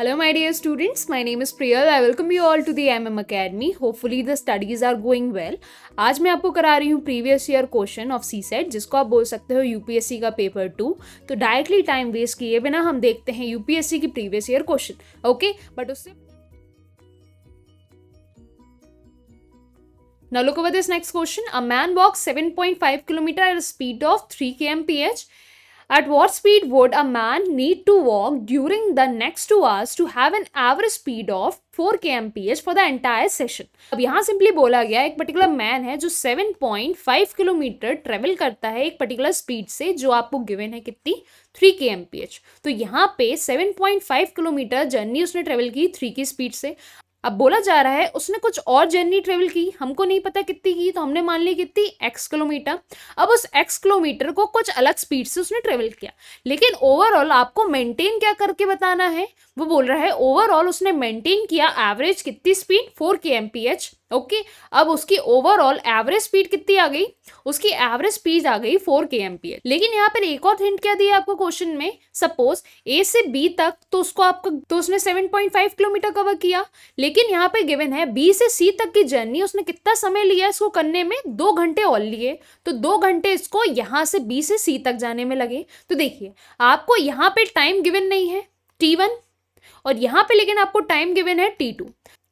Hello, my dear students. My name is Priya. I welcome you all to the MM Academy. Hopefully, the studies are going well आज मैं आपको करा रही हूँ previous year question of C SAT जिसको आप बोल सकते हो यूपीएससी का पेपर टू तो डायरेक्टली टाइम वेस्ट किए बिना हम देखते हैं यूपीएससी की previous year question okay but उससे next question a man walk seven point five kilometre at speed of three K M P H At what speed would a man need to walk during the next two hours to have an average speed of 4 kmph for the entire session? अब यहाँ simply बोला गया एक particular man है जो 7.5 kilometre travel करता है एक पर्टिकुलर स्पीड से जो आपको गिवन है कितनी 3 kmph. तो यहाँ पे 7.5 किलोमीटर जर्नी उसने ट्रेवल की 3 की स्पीड से अब बोला जा रहा है उसने कुछ और जर्नी ट्रेवल की हमको नहीं पता कितनी की तो हमने मान ली कितनी एक्स किलोमीटर अब उस एक्स किलोमीटर को कुछ अलग स्पीड से उसने ट्रेवल किया लेकिन ओवरऑल आपको मेंटेन क्या करके बताना है वो बोल रहा है ओवरऑल उसने मेंटेन किया एवरेज कितनी speed four K M P H okay अब उसकी ओवरऑल एवरेज स्पीड कितनी आ गई उसकी एवरेज स्पीड आ गई फोर के एम पी लेकिन यहाँ पर एक और हिंट क्या दिया आपको क्वेश्चन में सपोज ए से बी तक तो उसको आपको तो उसने seven point five kilometre cover किया लेकिन यहाँ पे गिवन है बी से सी तक की जर्नी उसने कितना समय लिया इसको करने में दो घंटे और लिए तो दो घंटे इसको यहाँ से बी से सी तक जाने में लगे तो देखिए आपको यहाँ पे टाइम गिवन नहीं है टी वन और यहाँ पे लेकिन आपको टाइम गिवन है टी टू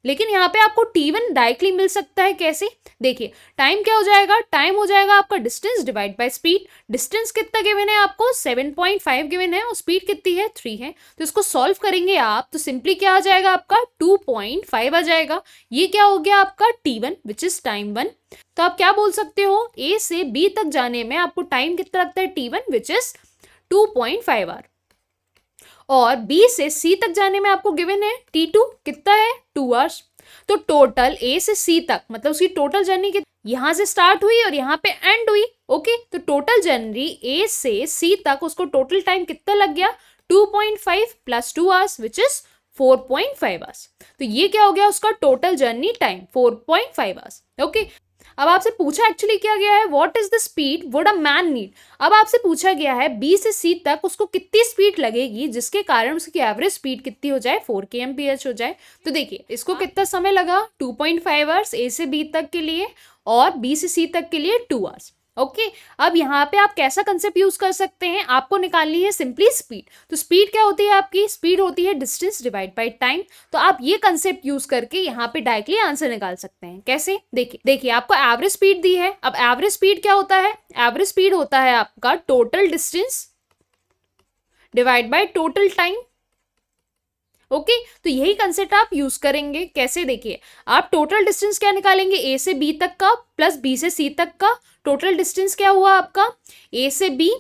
लेकिन यहाँ पे आपको टी वन डायरेक्टली मिल सकता है कैसे देखिए टाइम क्या हो जाएगा टाइम हो जाएगा आपका distance divide by speed distance कितना गिवन है आपको सेवन पॉइंट फाइव गिवन है और स्पीड कितनी है थ्री है तो इसको सॉल्व करेंगे आप तो सिंपली क्या आ जाएगा आपका टू पॉइंट फाइव आ जाएगा ये क्या हो गया आपका T one which is time one तो आप क्या बोल सकते हो ए से बी तक जाने में आपको टाइम कितना लगता है T one which is two point five hour और बी से सी तक जाने में आपको गिवन है टी टू कितना है टू आवर्स तो टोटल ए से सी तक मतलब उसकी टोटल जर्नी की यहां से स्टार्ट हुई और यहाँ पे एंड हुई ओके तो टोटल जर्नी ए से सी तक उसको टोटल टाइम कितना लग गया 2.5 point five plus two hours which is four point hours तो ये क्या हो गया उसका total journey time 4.5 point hours okay अब आपसे पूछा एक्चुअली क्या गया है what is the speed would a man need अब आपसे पूछा गया है बी से सी तक उसको कितनी स्पीड लगेगी जिसके कारण उसकी एवरेज स्पीड कितनी हो जाए four K M P H हो जाए तो देखिए इसको हाँ। कितना समय लगा two point five hours A से बी तक के लिए और बी से सी तक के लिए टू आवर्स ओके okay, अब यहाँ पे आप कैसा कंसेप्ट यूज कर सकते हैं आपको निकालनी है सिंपली स्पीड तो स्पीड क्या होती है आपकी स्पीड होती है डिस्टेंस डिवाइड बाई टाइम तो आप ये कंसेप्ट यूज करके यहाँ पे डायरेक्टली आंसर निकाल सकते हैं कैसे देखिए देखिए आपको एवरेज स्पीड दी है अब एवरेज स्पीड क्या होता है एवरेज स्पीड होता है आपका total distance divide by total time okay okay? तो यही कंसेप्ट आप यूज करेंगे कैसे देखिए आप टोटल डिस्टेंस क्या निकालेंगे ए से बी तक का प्लस बी से सी तक का टोटल डिस्टेंस क्या हुआ आपका ए से बी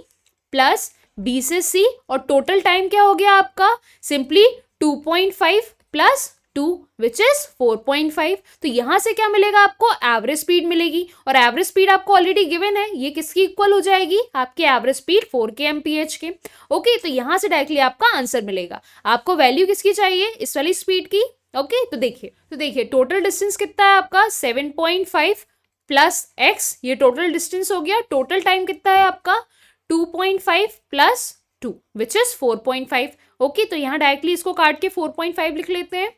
प्लस बी से सी और टोटल टाइम क्या हो गया आपका simply two point five plus two which is four point five तो यहाँ से क्या मिलेगा आपको एवरेज स्पीड मिलेगी और एवरेज स्पीड आपको ऑलरेडी गिवन है ये किसकी इक्वल हो जाएगी आपके average speed four K M P H के ओके तो यहाँ से डायरेक्टली आपका आंसर मिलेगा आपको वैल्यू किसकी चाहिए इस वाली स्पीड की ओके okay, तो देखिए तो देखिए टोटल डिस्टेंस कितना है आपका seven point five plus X ये टोटल डिस्टेंस हो गया टोटल टाइम कितना है आपका two point five plus two which is four point five okay तो यहाँ डायरेक्टली इसको काट के फोर पॉइंट फाइव लिख लेते हैं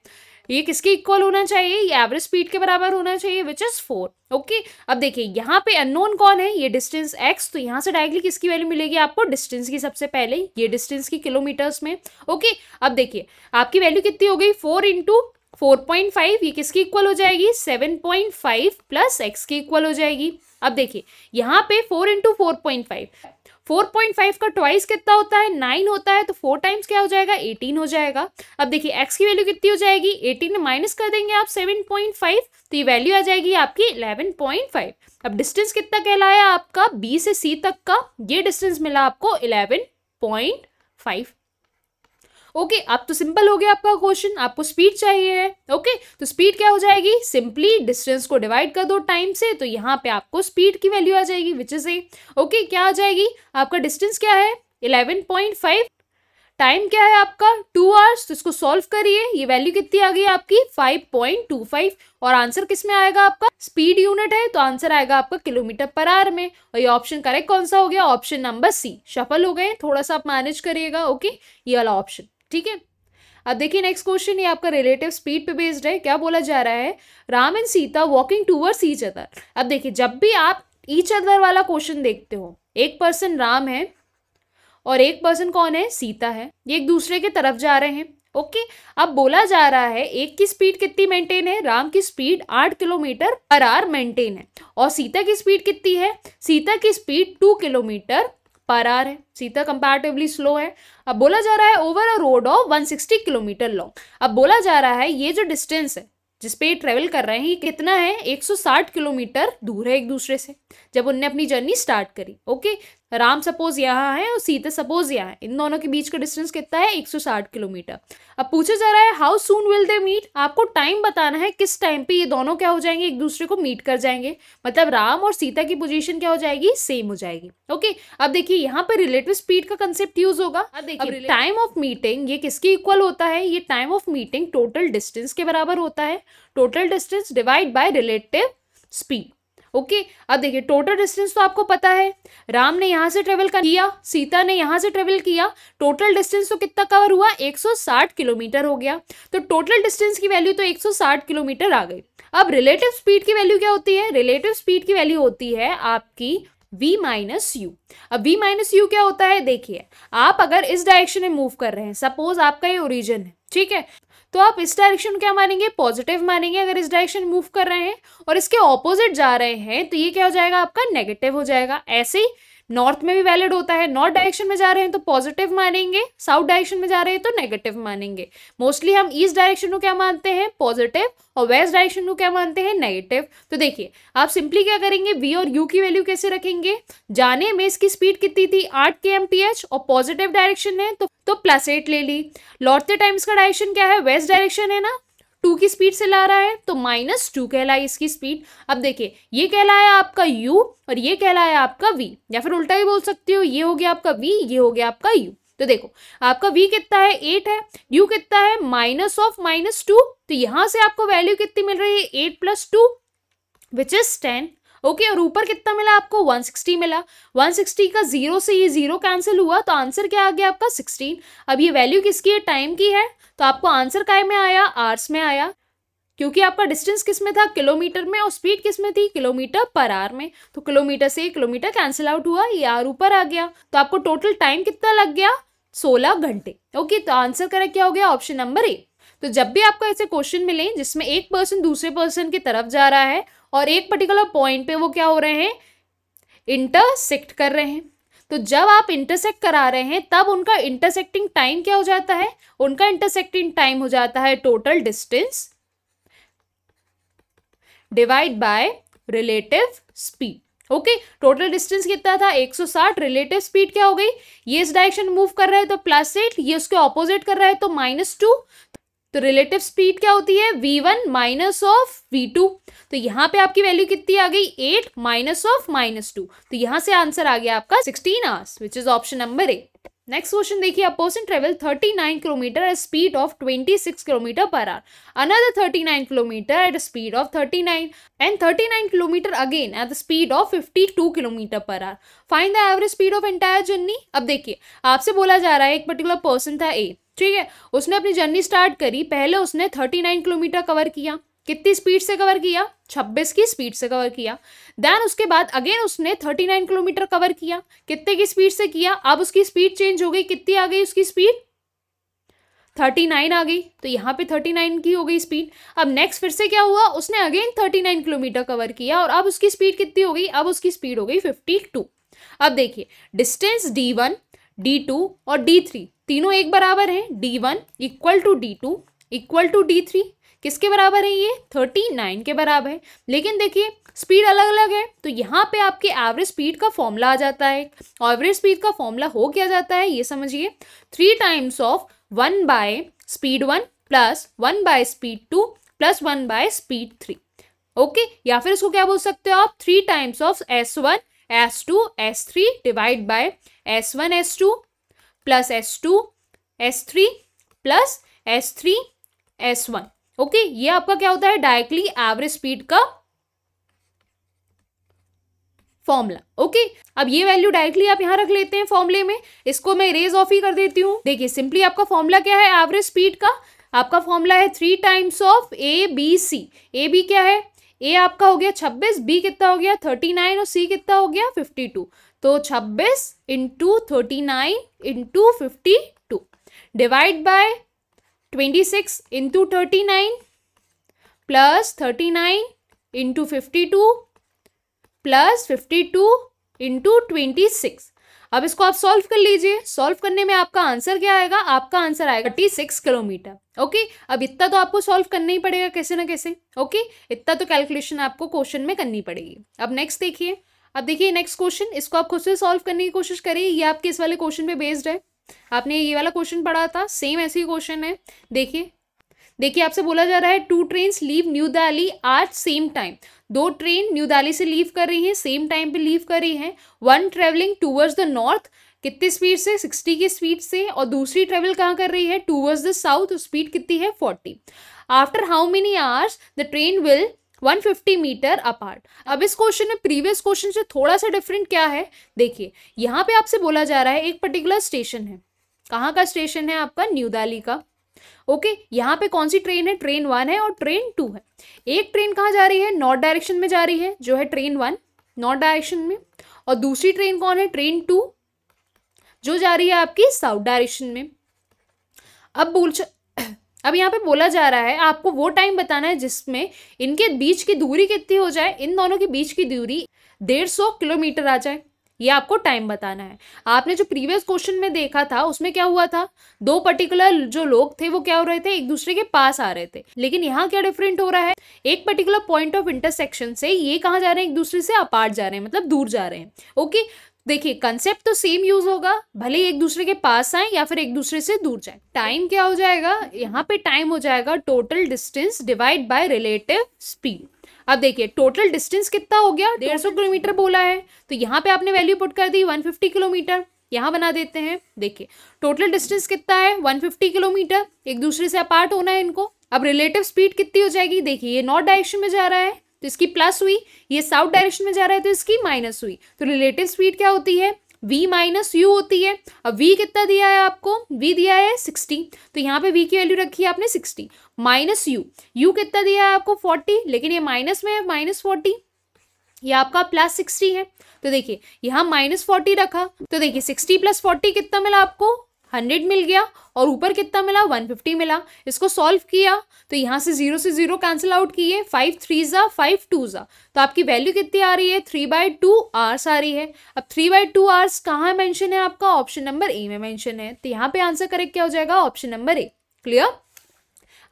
ये किसके इक्वल होना चाहिए ये एवरेज स्पीड के बराबर होना चाहिए विच इज़ फोर ओके अब देखिए यहाँ पे अननोन कौन है ये डिस्टेंस एक्स तो यहाँ से डायरेक्टली किसकी वैल्यू मिलेगी आपको डिस्टेंस की सबसे पहले ये डिस्टेंस की किलोमीटर्स में ओके अब देखिए आपकी वैल्यू कितनी हो गई four into four point five ये किसकी इक्वल हो जाएगी seven point five plus X की इक्वल हो जाएगी अब देखिए यहाँ पे four into four point five 4.5 का ट्वाइस कितना होता है नाइन होता है तो फोर टाइम्स क्या हो जाएगा एटीन हो जाएगा अब देखिए एक्स की वैल्यू कितनी हो जाएगी एटीन में माइनस कर देंगे आप सेवन पॉइंट फाइव तो ये वैल्यू आ जाएगी आपकी इलेवन पॉइंट फाइव अब डिस्टेंस कितना कहलाया आपका बी से सी तक का ये डिस्टेंस मिला आपको इलेवन पॉइंट फाइव ओके अब तो सिंपल हो गया आपका क्वेश्चन आपको स्पीड चाहिए है ओके तो स्पीड क्या हो जाएगी सिंपली डिस्टेंस को डिवाइड कर दो टाइम से तो यहाँ पे आपको स्पीड की वैल्यू आ जाएगी विच इज ए ओके क्या आ जाएगी आपका डिस्टेंस क्या है इलेवन पॉइंट फाइव टाइम क्या है आपका टू आवर्स तो इसको सॉल्व करिए ये वैल्यू कितनी आ गई आपकी फाइव पॉइंट टू फाइव और आंसर किस में आएगा आपका स्पीड यूनिट है तो आंसर आएगा आपका किलोमीटर पर आवर में और ये ऑप्शन करेक्ट कौन सा हो गया ऑप्शन नंबर सी सफल हो गए थोड़ा सा आप मैनेज करिएगा ओके ये वाला ऑप्शन ठीक है अब देखिए नेक्स्ट क्वेश्चन ये आपका रिलेटिव स्पीड पे बेस्ड है क्या बोला जा रहा है Ram and Sita walking towards each other अब देखिए जब भी आप ईच अदर वाला क्वेश्चन देखते हो एक पर्सन राम है और एक पर्सन कौन है सीता है ये एक दूसरे के तरफ जा रहे हैं ओके अब बोला जा रहा है एक की स्पीड कितनी मेंटेन है राम की स्पीड आठ किलोमीटर पर आर मेंटेन है और सीता की स्पीड कितनी है सीता की speed two kilometre per hour है सीता कंपैरेटिवली स्लो है अब बोला जा रहा है over a road of 160 kilometre long अब बोला जा रहा है ये जो डिस्टेंस है जिसपे ये ट्रेवल कर रहे हैं ये कितना है 160 किलोमीटर दूर है एक दूसरे से जब उनने अपनी जर्नी स्टार्ट करी ओके राम सपोज यहाँ है और सीता सपोज यहाँ है इन दोनों के बीच का डिस्टेंस कितना है 160 किलोमीटर अब पूछा जा रहा है how soon will they meet आपको टाइम बताना है किस टाइम पे ये दोनों क्या हो जाएंगे एक दूसरे को मीट कर जाएंगे मतलब राम और सीता की पोजीशन क्या हो जाएगी सेम हो जाएगी ओके अब देखिए यहाँ पर रिलेटिव स्पीड का कंसेप्ट यूज होगा देखिए टाइम ऑफ मीटिंग ये किसके इक्वल होता है ये time of meeting total distance के बराबर होता है total distance divide by relative speed okay अब देखिए टोटल डिस्टेंस तो आपको पता है राम ने यहाँ से ट्रेवल किया सीता ने यहाँ से ट्रेवल किया टोटल डिस्टेंस तो कितना कवर हुआ 160 किलोमीटर हो गया तो टोटल डिस्टेंस की वैल्यू तो 160 किलोमीटर आ गई अब रिलेटिव स्पीड की वैल्यू क्या होती है रिलेटिव स्पीड की वैल्यू होती है आपकी v माइनस यू अब v माइनस यू क्या होता है देखिए आप अगर इस डायरेक्शन में मूव कर रहे हैं सपोज आपका ये ओरिजिन है ठीक है तो आप इस डायरेक्शन क्या मानेंगे पॉजिटिव मानेंगे अगर इस डायरेक्शन मूव कर रहे हैं और इसके ऑपोजिट जा रहे हैं तो ये क्या हो जाएगा आपका नेगेटिव हो जाएगा ऐसे ही नॉर्थ में भी वैलिड होता है नॉर्थ डायरेक्शन में जा रहे हैं तो पॉजिटिव मानेंगे साउथ डायरेक्शन में जा रहे हैं तो नेगेटिव मानेंगे मोस्टली हम ईस्ट डायरेक्शन को क्या मानते हैं पॉजिटिव और वेस्ट डायरेक्शन को क्या मानते हैं नेगेटिव तो देखिए आप सिंपली क्या करेंगे वी और यू की वैल्यू कैसे रखेंगे जाने में इसकी स्पीड कितनी थी आठ के एम पी एच और पॉजिटिव डायरेक्शन है तो, तो प्लस एट ले ली लौटते टाइम्स का डायरेक्शन क्या है वेस्ट डायरेक्शन है ना टू की स्पीड से ला रहा है तो माइनस टू कहलाए इसकी स्पीड अब देखिए ये कहलाया आपका u और ये कहलाया आपका v या फिर उल्टा ही बोल सकते हो ये हो गया आपका v ये हो गया आपका u तो देखो आपका v कितना है एट है u कितना है माइनस ऑफ माइनस टू तो यहां से आपको वैल्यू कितनी मिल रही है eight plus two which is ten okay और ऊपर कितना मिला आपको 160 मिला 160 का जीरो से ये जीरो कैंसिल हुआ तो आंसर क्या आ गया आपका 16 अब ये वैल्यू किसकी है टाइम की है तो आपको आंसर काय में आया आर्स में आया क्योंकि आपका डिस्टेंस किस में था किलोमीटर में और स्पीड किस में थी किलोमीटर पर आर में तो किलोमीटर से किलोमीटर कैंसिल आउट हुआ ये आर ऊपर आ गया तो आपको टोटल टाइम कितना लग गया सोलह घंटे ओके तो आंसर करेक्ट क्या हो गया ऑप्शन नंबर ए तो जब भी आपको ऐसे क्वेश्चन मिले जिसमें एक पर्सन दूसरे पर्सन की तरफ जा रहा है और एक पर्टिकुलर पॉइंट पे वो क्या हो रहे हैं इंटरसेक्ट कर रहे हैं तो जब आप इंटरसेक्ट करा रहे हैं तब उनका इंटरसेक्टिंग टाइम क्या हो जाता है उनका इंटरसेक्टिंग टाइम हो जाता है total distance divide by relative speed okay total distance कितना था 160 रिलेटिव स्पीड क्या हो गई ये इस डायरेक्शन मूव कर रहा है तो प्लस एट ये उसके ऑपोजिट कर रहा है तो माइनस टू तो रिलेटिव स्पीड क्या होती है V one minus of V two तो यहाँ पे आपकी वैल्यू कितनी आ गई eight minus of minus two तो यहाँ से आंसर आ गया आपका sixteen hours which is option number A next question देखिए a person travel 39 kilometre at speed of 26 kilometre per hour another 39 kilometre at speed of 39 and 39 kilometre again at the speed of 52 kilometre per hour find the average speed of entire journey अब देखिए आपसे बोला जा रहा है एक particular person था ए ठीक है उसने अपनी जर्नी स्टार्ट करी पहले उसने थर्टी नाइन किलोमीटर कवर किया कितनी स्पीड से कवर किया छब्बीस की स्पीड से कवर किया देन उसके बाद अगेन उसने थर्टी नाइन किलोमीटर कवर किया कितने की स्पीड से किया अब उसकी स्पीड चेंज हो गई कितनी आ गई उसकी स्पीड थर्टी नाइन आ गई तो यहाँ पे नाइन की हो गई स्पीड अब नेक्स्ट फिर से क्या हुआ उसने again thirty nine kilometre cover किया और अब उसकी स्पीड कितनी हो गई अब उसकी स्पीड हो गई फिफ्टी टू अब देखिए distance D one D two और डी थ्री तीनों एक बराबर हैं D one equal to D two equal to D three किसके बराबर है ये थर्टी नाइन के बराबर है लेकिन देखिए स्पीड अलग अलग है तो यहाँ पे आपके एवरेज स्पीड का फॉर्मूला आ जाता है एवरेज स्पीड का फॉर्मूला हो क्या जाता है ये समझिए three times of one by speed one plus one by speed two plus one by speed three okay या फिर इसको क्या बोल सकते हो आप three times of S one S two S three divide by S one S two plus S two S three plus S three S one okay ये आपका क्या होता है डायरेक्टली एवरेज स्पीड का फॉर्मूला ओके okay? अब ये value directly आप यहां रख लेते हैं फॉर्मूले में इसको मैं रेज ऑफ ही कर देती हूँ देखिए सिंपली आपका फॉर्मूला क्या है एवरेज स्पीड का आपका फॉर्मूला है three times of A B C A B क्या है ए आपका हो गया छब्बीस बी कितना हो गया थर्टी नाइन और सी कितना हो गया फिफ्टी टू तो छब्बीस into thirty nine into fifty two divide by twenty six into thirty nine plus thirty nine into fifty two plus fifty two into twenty six अब इसको आप सॉल्व कर लीजिए सॉल्व करने में आपका आंसर क्या आएगा आपका आंसर आएगा थर्टी सिक्स किलोमीटर ओके अब इतना तो आपको सॉल्व करना ही पड़ेगा कैसे ना कैसे ओके इतना तो कैलकुलेशन आपको क्वेश्चन में करनी पड़ेगी अब नेक्स्ट देखिए अब देखिए नेक्स्ट क्वेश्चन इसको आप खुद से सॉल्व करने की कोशिश करिए ये आपके इस वाले क्वेश्चन पे बेस्ड है आपने ये वाला क्वेश्चन पढ़ा था सेम ऐसे ही क्वेश्चन है देखिए देखिए आपसे बोला जा रहा है two train leave New Delhi आज सेम टाइम दो ट्रेन न्यू दिल्ली से लीव कर रही हैं सेम टाइम पे लीव कर रही हैं one travelling towards the north कितनी स्पीड से सिक्सटी की स्पीड से और दूसरी ट्रेवल कहाँ कर रही है टूवर्ड्स द साउथ स्पीड कितनी है forty after how many hours the train will 150 metre apart अब इस क्वेश्चन में प्रीवियस क्वेश्चन से थोड़ा सा डिफरेंट क्या है देखिए यहाँ पे आपसे बोला जा रहा है एक पर्टिकुलर स्टेशन है कहाँ का स्टेशन है आपका न्यू दिल्ली का ओके यहाँ पे कौन सी ट्रेन है ट्रेन वन है और ट्रेन टू है एक ट्रेन कहाँ जा रही है नॉर्थ डायरेक्शन में जा रही है जो है ट्रेन वन नॉर्थ डायरेक्शन में और दूसरी ट्रेन कौन है ट्रेन टू जो जा रही है आपकी साउथ डायरेक्शन में अब बोल अब यहाँ पे बोला जा रहा है आपको वो टाइम बताना है जिसमें इनके बीच की दूरी कितनी हो जाए इन दोनों के बीच की दूरी डेढ़ सौ किलोमीटर आ जाए ये आपको टाइम बताना है आपने जो प्रीवियस क्वेश्चन में देखा था उसमें क्या हुआ था दो पर्टिकुलर जो लोग थे वो क्या हो रहे थे एक दूसरे के पास आ रहे थे लेकिन यहाँ क्या डिफरेंट हो रहा है एक पर्टिकुलर पॉइंट ऑफ इंटरसेक्शन से ये कहाँ जा रहे हैं एक दूसरे से अपार्ट जा रहे हैं मतलब दूर जा रहे हैं ओके देखिए कंसेप्ट तो सेम यूज होगा भले एक दूसरे के पास आए या फिर एक दूसरे से दूर जाए टाइम क्या हो जाएगा यहाँ पे टाइम हो जाएगा total distance divide by relative speed अब देखिए टोटल डिस्टेंस कितना हो गया डेढ़ सौ किलोमीटर बोला है तो यहाँ पे आपने वैल्यू पुट कर दी वन फिफ्टी किलोमीटर यहाँ बना देते हैं देखिए टोटल डिस्टेंस कितना है वन फिफ्टी किलोमीटर एक दूसरे से अपार्ट होना है इनको अब रिलेटिव स्पीड कितनी हो जाएगी देखिए ये नॉर्थ डायरेक्शन में जा रहा है तो इसकी प्लस हुई ये साउथ डायरेक्शन में जा रहा है तो इसकी माइनस हुई तो रिलेटिव स्पीड क्या होती है v माइनस यू होती है अब v कितना दिया है आपको v दिया है सिक्सटी तो यहाँ पे v की वैल्यू रखी है आपने सिक्सटी माइनस यू यू कितना दिया है आपको फोर्टी लेकिन ये माइनस में है माइनस फोर्टी ये आपका प्लस सिक्सटी है तो देखिए यहाँ माइनस फोर्टी रखा तो देखिए सिक्सटी प्लस फोर्टी कितना मिला आपको हंड्रेड मिल गया और ऊपर कितना मिला वन फिफ्टी मिला इसको सॉल्व किया तो यहाँ से जीरो से जीरो कैंसिल आउट किए फाइव थ्री ज़ा फाइव टू ज़ा तो आपकी वैल्यू कितनी आ रही है थ्री बाई टू आर्स आ रही है अब थ्री बाई टू आर्स कहाँ मैंशन है आपका ऑप्शन नंबर ए में मैंशन है तो यहाँ पे आंसर करेक्ट क्या हो जाएगा ऑप्शन नंबर ए क्लियर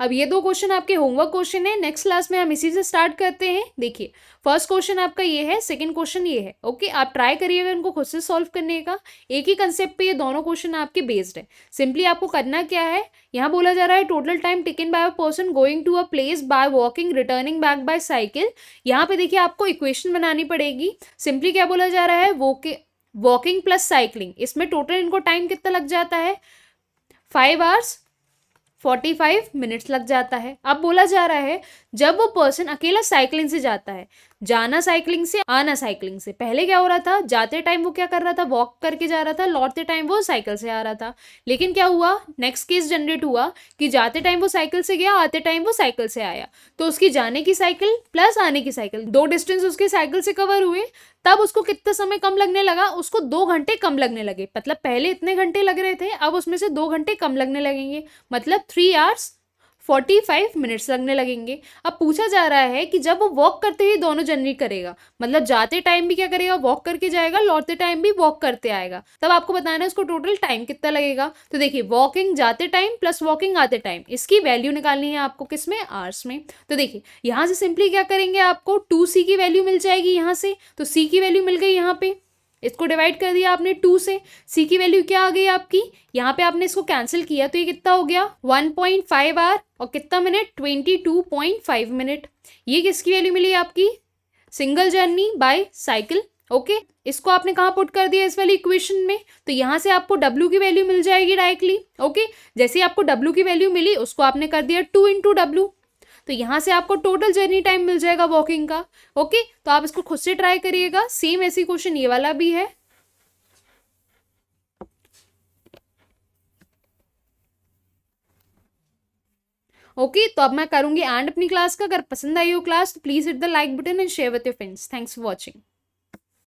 अब ये दो क्वेश्चन आपके होमवर्क क्वेश्चन है नेक्स्ट क्लास में हम इसी से स्टार्ट करते हैं देखिए फर्स्ट क्वेश्चन आपका ये है सेकेंड क्वेश्चन ये है ओके आप ट्राई करिएगा इनको खुद से सॉल्व करने का एक ही कंसेप्ट पे ये दोनों क्वेश्चन आपके बेस्ड है सिंपली आपको करना क्या है यहाँ बोला जा रहा है total time taken by a person going to a place by walking returning back by cycle यहाँ पे देखिए आपको इक्वेशन बनानी पड़ेगी सिंपली क्या बोला जा रहा है वो वॉकिंग प्लस साइकिलिंग इसमें टोटल इनको टाइम कितना लग जाता है five hours forty five minutes लग जाता है अब बोला जा रहा है जब वो पर्सन अकेला साइकिलिंग से जाता है जाना साइकिलिंग से आना साइकिलिंग से पहले क्या हो रहा था जाते टाइम वो क्या कर रहा था वॉक करके जा रहा था लौटते टाइम वो साइकिल से आ रहा था लेकिन क्या हुआ नेक्स्ट केस जनरेट हुआ कि जाते टाइम वो साइकिल से गया आते टाइम वो साइकिल से आया तो उसकी जाने की साइकिल प्लस आने की साइकिल दो डिस्टेंस उसके साइकिल से कवर हुए तब उसको कितना समय कम लगने लगा उसको दो घंटे कम लगने लगे मतलब पहले इतने घंटे लग रहे थे अब उसमें से दो घंटे कम लगने लगेंगे मतलब three hours forty five minutes लगने लगेंगे अब पूछा जा रहा है कि जब वो वॉक करते ही दोनों जर्नी करेगा मतलब जाते टाइम भी क्या करेगा वॉक करके जाएगा लौटते टाइम भी वॉक करते आएगा तब आपको बताना है उसको टोटल टाइम कितना लगेगा तो देखिए वॉकिंग जाते टाइम प्लस वॉकिंग आते टाइम इसकी वैल्यू निकालनी है आपको किस में आर्स में तो देखिए यहाँ से सिंपली क्या करेंगे आपको टू की वैल्यू मिल जाएगी यहाँ से तो सी की वैल्यू मिल गई यहाँ पे इसको डिवाइड कर दिया आपने टू से सी की वैल्यू क्या आ गई आपकी यहाँ पे आपने इसको कैंसिल किया तो ये कितना हो गया वन पॉइंट फाइव आर और कितना minute twenty two point five minute ये किसकी वैल्यू मिली आपकी single journey by cycle okay इसको आपने कहाँ पुट कर दिया इस वाली इक्वेशन में तो यहाँ से आपको डब्ल्यू की वैल्यू मिल जाएगी डायरेक्टली ओके जैसे आपको डब्ल्यू की वैल्यू मिली उसको आपने कर दिया टू इंटू डब्ल्यू तो यहाँ से आपको टोटल जर्नी टाइम मिल जाएगा वॉकिंग का ओके तो आप इसको खुद से ट्राई करिएगा सेम ऐसी क्वेश्चन ये वाला भी है ओके okay, तो अब मैं करूंगी एंड अपनी क्लास का अगर पसंद आई हो क्लास तो please hit the like button and share with your friends thanks for watching